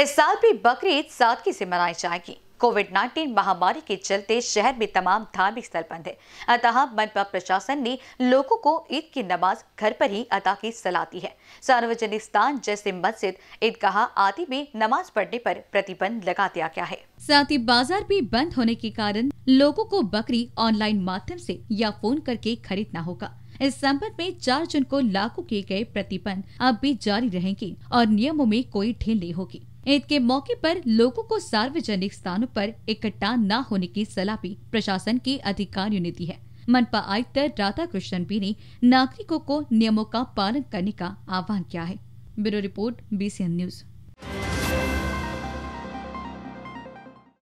इस साल भी बकरीद सादगी से मनाई जाएगी कोविड 19 महामारी के चलते शहर में तमाम धार्मिक स्थल बंद है अतः मनपा प्रशासन ने लोगों को ईद की नमाज घर पर ही अदा की सलाह दी है सार्वजनिक स्थान जैसे मस्जिद ईदगाह आदि में नमाज पढ़ने पर प्रतिबंध लगा दिया गया है साथ ही बाजार भी बंद होने के कारण लोगों को बकरी ऑनलाइन माध्यम से या फोन करके खरीदना होगा इस संबंध में चार जून को लागू किए गए प्रतिबंध अब भी जारी रहेंगे और नियमों में कोई ढील नहीं होगी ईद के मौके पर लोगों को सार्वजनिक स्थानों पर इकट्ठा न होने की सलाह भी प्रशासन के अधिकारियों ने दी है मनपा आयुक्त राधा कृष्णन भी ने नागरिकों को नियमों का पालन करने का आह्वान किया है ब्यूरो रिपोर्ट बीसीएन न्यूज़